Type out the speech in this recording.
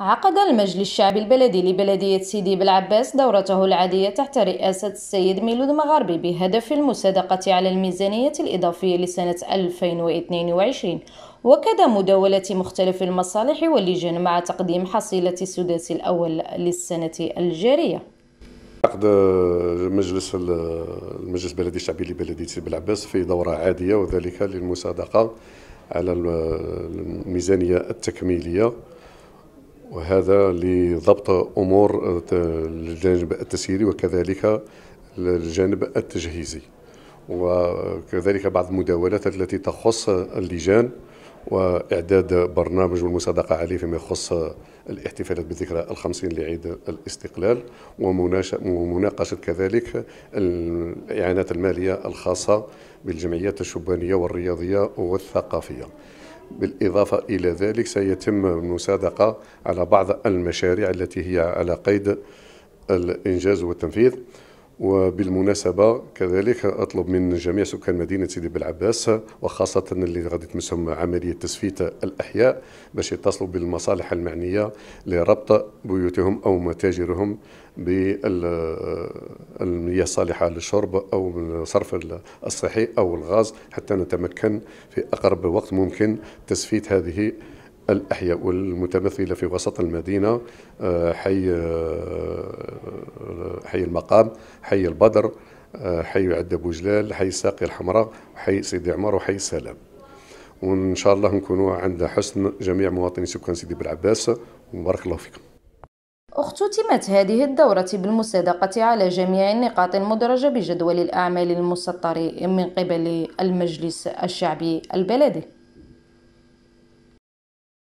عقد المجلس الشعبي البلدي لبلدية سيدي بلعباس دورته العادية تحت رئاسة السيد ميلود مغاربي بهدف المصادقة على الميزانية الإضافية لسنة 2022 وكذا مداولة مختلف المصالح واللجان مع تقديم حصيلة السداس الأول للسنة الجارية عقد مجلس المجلس البلدي الشعبي لبلدية سيدي بلعباس في دورة عادية وذلك للمصادقة على الميزانية التكميلية وهذا لضبط امور الجانب التسييري وكذلك الجانب التجهيزي وكذلك بعض المداولات التي تخص اللجان واعداد برنامج والمصادقه عليه فيما يخص الاحتفالات بذكرى الخمسين لعيد الاستقلال ومناقشه كذلك الاعانات الماليه الخاصه بالجمعيات الشبانيه والرياضيه والثقافيه بالإضافة إلى ذلك سيتم المصادقة على بعض المشاريع التي هي على قيد الإنجاز والتنفيذ وبالمناسبة كذلك أطلب من جميع سكان مدينة سيدي بلعباس وخاصة اللي غادي تمسهم عملية تسفيت الأحياء باش يتصلوا بالمصالح المعنية لربط بيوتهم أو متاجرهم بالمياه الصالحة للشرب أو الصرف الصحي أو الغاز حتى نتمكن في أقرب وقت ممكن تسفيت هذه الأحياء والمتمثلة في وسط المدينة آه، حي آه، حي المقام حي البدر آه، حي عدة بوجلال حي الساقية الحمراء وحي سيدي عمر وحي السلام وان شاء الله نكونوا عند حسن جميع مواطني سكان سيدي بلعباس وبارك الله فيكم اختتمت هذه الدورة بالمصادقة على جميع النقاط المدرجة بجدول الأعمال المسطر من قبل المجلس الشعبي البلدي